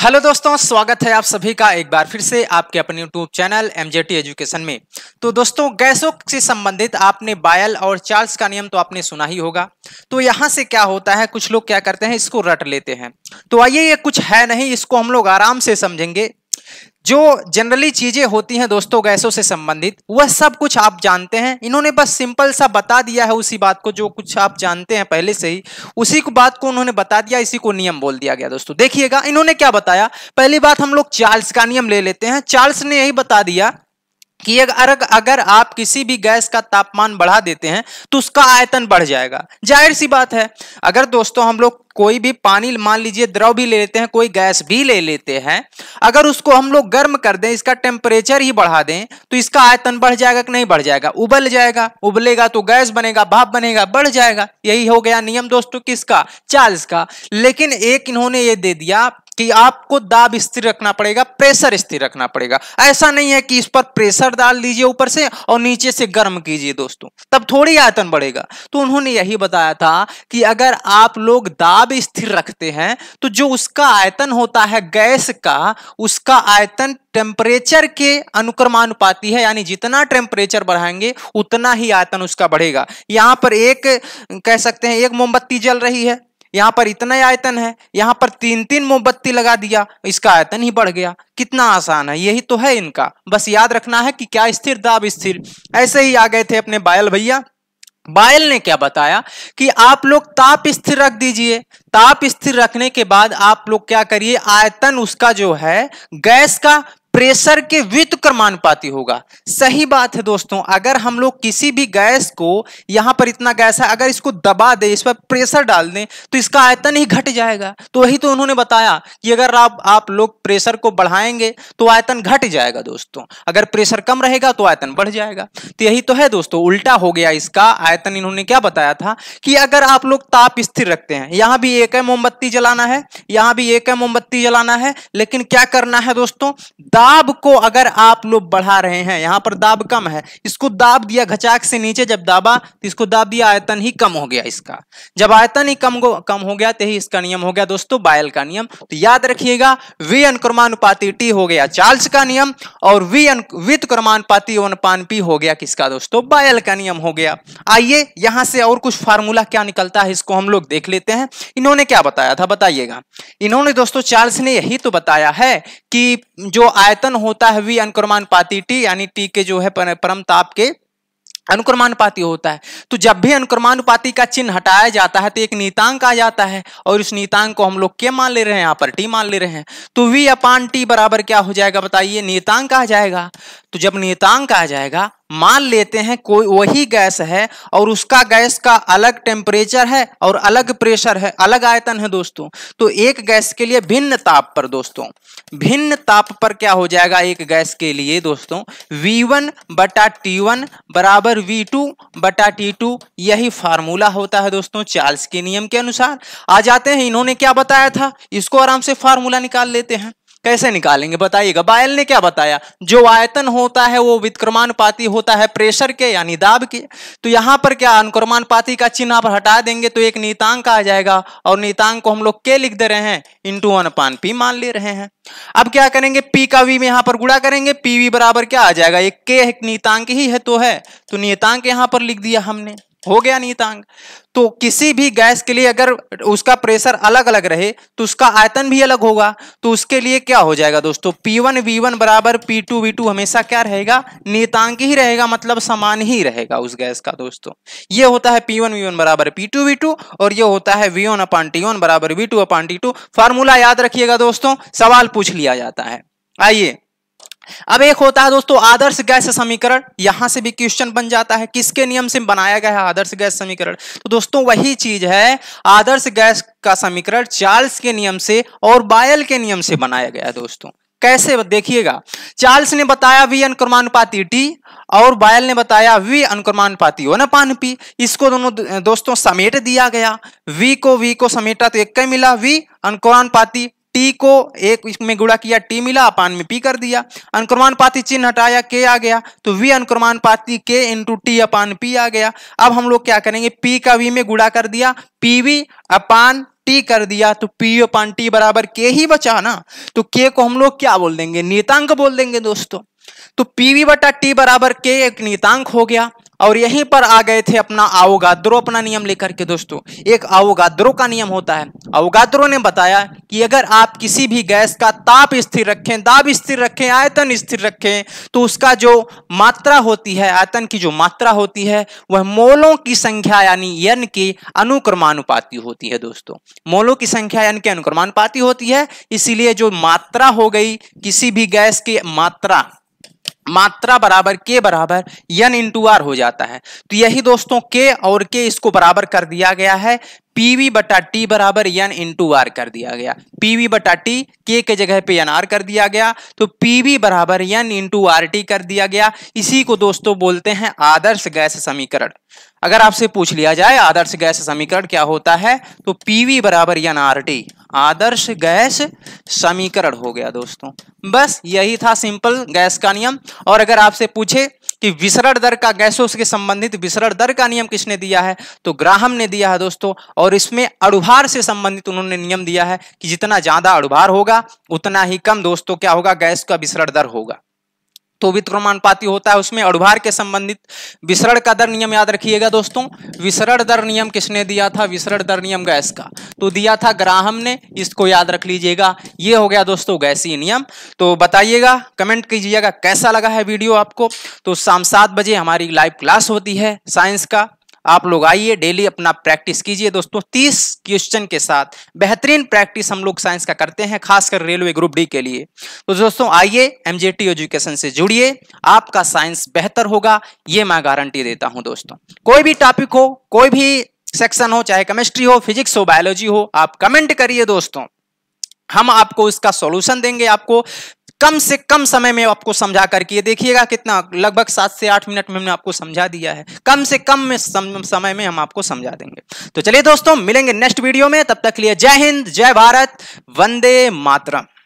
hello दोस्तों स्वागत है आप सभी का एक बार फिर से आपके अपने यूट्यूब चैनल एम एजुकेशन में तो दोस्तों गैसों से संबंधित आपने बायल और चार्ल्स का नियम तो आपने सुना ही होगा तो यहाँ से क्या होता है कुछ लोग क्या करते हैं इसको रट लेते हैं तो आइए ये कुछ है नहीं इसको हम लोग आराम से समझेंगे जो जनरली चीजें होती हैं दोस्तों गैसों से संबंधित वह सब कुछ आप जानते हैं इन्होंने बस सिंपल सा बता दिया है उसी बात को जो कुछ आप जानते हैं पहले से ही उसी को बात को उन्होंने बता दिया इसी को नियम बोल दिया गया दोस्तों देखिएगा इन्होंने क्या बताया पहली बात हम लोग चार्ल्स का नियम ले लेते हैं चार्ल्स ने यही बता दिया कि अगर अगर आप किसी भी गैस का तापमान बढ़ा देते हैं तो उसका आयतन बढ़ जाएगा जाहिर सी बात है अगर दोस्तों हम लोग कोई भी पानी मान लीजिए द्रव भी ले लेते हैं कोई गैस भी ले लेते हैं अगर उसको हम लोग गर्म कर दें इसका टेम्परेचर ही बढ़ा दें तो इसका आयतन बढ़ जाएगा कि नहीं बढ़ जाएगा उबल जाएगा उबलेगा तो गैस बनेगा भाप बनेगा बढ़ जाएगा यही हो गया नियम दोस्तों किसका चार्ज का लेकिन एक इन्होंने ये दे दिया कि आपको दाब स्थिर रखना पड़ेगा प्रेशर स्थिर रखना पड़ेगा ऐसा नहीं है कि इस पर प्रेशर डाल दीजिए ऊपर से और नीचे से गर्म कीजिए दोस्तों तब थोड़ी आयतन बढ़ेगा तो उन्होंने यही बताया था कि अगर आप लोग दाब स्थिर रखते हैं तो जो उसका आयतन होता है गैस का उसका आयतन टेम्परेचर के अनुक्रमानुपाती है यानी जितना टेम्परेचर बढ़ाएंगे उतना ही आयतन उसका बढ़ेगा यहां पर एक कह सकते हैं एक मोमबत्ती जल रही है यहाँ पर इतना आयतन है यहाँ पर तीन तीन मोमबत्ती लगा दिया इसका आयतन ही बढ़ गया कितना आसान है यही तो है इनका बस याद रखना है कि क्या स्थिर दाब स्थिर ऐसे ही आ गए थे अपने बायल भैया बायल ने क्या बताया कि आप लोग ताप स्थिर रख दीजिए ताप स्थिर रखने के बाद आप लोग क्या करिए आयतन उसका जो है गैस का प्रेशर के वित्त क्रमानुपाती होगा सही बात है दोस्तों अगर हम लोग किसी भी गैस को यहां पर इतना गैस है अगर इसको दबा दे इस पर प्रेशर डाल दें तो इसका आयतन ही घट जाएगा तो वही तो उन्होंने बताया कि अगर आप आप लोग प्रेशर को बढ़ाएंगे तो आयतन घट जाएगा दोस्तों अगर प्रेशर कम रहेगा तो आयतन बढ़ जाएगा तो यही तो है दोस्तों उल्टा हो गया इसका आयतन इन्होंने क्या बताया था कि अगर आप लोग ताप स्थिर रखते हैं यहां भी एक है मोमबत्ती जलाना है यहां भी एक है मोमबत्ती जलाना है लेकिन क्या करना है दोस्तों दाब को अगर आप लोग बढ़ा रहे हैं यहां पर दाब कम है इसको दाब दिया घचाक से नीचे जब दाबा तो इसको दाब दिया आयतन ही कम हो गया इसका जब आयतन ही कम कम हो गया तो ही इसका नियम हो गया दोस्तों बायल का नियम तो याद रखिएगा वी अनुक्रमानुपाति टी हो गया चार्ल्स का नियम और वी वित क्रमानुपाति वनपान पी हो गया किसका दोस्तों बायल का नियम हो गया आइए यहां से और कुछ फार्मूला क्या निकलता है इसको हम लोग देख लेते हैं इन्होंने क्या बताया था बताइएगा इन्होंने दोस्तों चार्ल्स ने यही तो बताया है कि जो आय आयतन होता है वी अनुक्रमान पाती टी यानी टी के जो है परम ताप के अनुक्रमान पाती होता है तो जब भी अनुक्रमान पाती का चिन्ह हटाया जाता है तो एक नीतांक आ जाता है और उस नीतांक को हम लोग क्या मान ले रहे हैं यहाँ पर टी मान ले रहे हैं तो वी अपान टी बराबर क्या हो जाएगा बताइए नीतांक आ जाएगा तो जब नीतांक आ जाएगा मान लेते हैं कोई वही गैस है और उसका गैस का अलग टेम्परेचर है और अलग प्रेशर है अलग आयतन है दोस्तों तो एक गैस के लिए भिन्न ताप पर दोस्तों भिन्न ताप पर क्या हो जाएगा एक गैस के लिए दोस्तों V1 बटा वन बराबर V2 बटा टू यही फार्मूला होता है दोस्तों चार्ल्स के नियम के अनुसार आ जाते हैं इन्होंने क्या बताया था इसको आराम से फार्मूला निकाल लेते हैं कैसे निकालेंगे बताइएगा बायल ने क्या बताया जो आयतन होता है वो विक्रमानुपाती होता है प्रेशर के यानी दाब के तो यहाँ पर क्या अनुक्रमानुपाती का चिन्ह आप हटा देंगे तो एक नीतांक आ जाएगा और नीतांक को हम लोग के लिख दे रहे हैं इंटू वन पान पी मान ले रहे हैं अब क्या करेंगे पी का वी में यहाँ पर गुड़ा करेंगे पी वी बराबर क्या आ जाएगा एक के एक नीतांक ही है तो है तो नीतांक यहाँ पर लिख दिया हमने हो गया नीतांग तो किसी भी गैस के लिए अगर उसका प्रेशर अलग अलग रहे तो उसका आयतन भी अलग होगा तो उसके लिए क्या हो जाएगा दोस्तों P1 V1 बराबर पी टू वी टू हमेशा क्या रहेगा नीतांग ही रहेगा मतलब समान ही रहेगा उस गैस का दोस्तों ये होता है P1 V1 बराबर पी टू वी टू और ये होता है V1 अपान वन बराबर V V2 upon two formula याद रखिएगा दोस्तों सवाल पूछ लिया जाता है आइए अब एक होता है दोस्तों आदर्श गैस समीकरण यहां से भी क्वेश्चन बन जाता है किसके नियम से बनाया गया है आदर्श गैस समीकरण तो दोस्तों वही चीज है आदर्श गैस का समीकरण चार्ल्स के नियम से और बायल के नियम से बनाया गया है दोस्तों कैसे देखिएगा चार्ल्स ने बताया वी अनुक्रमानुपाती टी और बायल ने बताया वी अनुक्रमानुपाती हो ना पान पी इसको दोनों दोस्तों समेट दिया गया वी को वी को समेटा तो एक मिला वी अनुक्रमानुपाती टी को एक में गुड़ा किया टी मिला अपान में पी कर दिया पाती चिन्ह हटाया के आ गया तो वी पाती के इंटू टी अपान पी आ गया अब हम लोग क्या करेंगे पी का वी में गुड़ा कर दिया पीवी अपान टी कर दिया तो पी अपान टी बराबर के ही बचा ना तो के को हम लोग क्या बोल देंगे नीतांक बोल देंगे दोस्तों तो पीवी बटा टी बराबर के एक नीतांक हो गया और यहीं पर आ गए थे अपना आवगाद्रो अपना नियम लेकर के दोस्तों एक आवगाद्रो का नियम होता है अवगाद्रो ने बताया कि अगर आप किसी भी गैस का ताप स्थिर रखें दाब स्थिर रखें आयतन स्थिर रखें तो उसका जो मात्रा होती है आयतन की जो मात्रा होती है वह मोलों की संख्या यानी यन के अनुक्रमानुपाती होती है दोस्तों मोलों की संख्या यन के अनुक्रमानुपाती होती है इसीलिए जो मात्रा हो गई किसी भी गैस की मात्रा मात्रा बराबर के बराबर यन इंटू आर हो जाता है तो यही दोस्तों के और के इसको बराबर कर दिया गया है पीवी बटा टी बराबर यन इंटू आर कर दिया गया पीवी बटा टी के के जगह पे एन आर कर दिया गया तो पीवी बराबर यन इंटू आर टी कर दिया गया इसी को दोस्तों बोलते हैं आदर्श गैस समीकरण अगर आपसे पूछ लिया जाए आदर्श गैस समीकरण क्या होता है तो पीवी बराबर यन आर टी आदर्श गैस समीकरण हो गया दोस्तों बस यही था सिंपल गैस का नियम और अगर आपसे पूछे कि विसरण दर का गैसों से संबंधित विसरण दर का नियम किसने दिया है तो ग्राहम ने दिया है दोस्तों और इसमें अड़ुभार से संबंधित उन्होंने नियम दिया है कि जितना ज्यादा अड़ुभार होगा उतना ही कम दोस्तों क्या होगा गैस का विसरण दर होगा तो पाती होता है उसमें अड़भार के संबंधित विसरण का दर नियम याद रखिएगा दोस्तों विसरण दर नियम किसने दिया था विसरण दर नियम गैस का तो दिया था ग्राहम ने इसको याद रख लीजिएगा ये हो गया दोस्तों गैसी नियम तो बताइएगा कमेंट कीजिएगा कैसा लगा है वीडियो आपको तो शाम सात बजे हमारी लाइव क्लास होती है साइंस का आप लोग आइए डेली अपना प्रैक्टिस कीजिए दोस्तों तीस क्वेश्चन के साथ बेहतरीन प्रैक्टिस हम लोग साइंस का करते हैं खासकर रेलवे ग्रुप डी के लिए तो दोस्तों आइए एमजेटी एजुकेशन से जुड़िए आपका साइंस बेहतर होगा ये मैं गारंटी देता हूं दोस्तों कोई भी टॉपिक हो कोई भी सेक्शन हो चाहे केमिस्ट्री हो फिजिक्स हो बायोलॉजी हो आप कमेंट करिए दोस्तों हम आपको इसका सॉल्यूशन देंगे आपको कम से कम समय में आपको समझा करके ये देखिएगा कितना लगभग सात से आठ मिनट में हमने आपको समझा दिया है कम से कम में सम, समय में हम आपको समझा देंगे तो चलिए दोस्तों मिलेंगे नेक्स्ट वीडियो में तब तक लिए जय हिंद जय भारत वंदे मातरम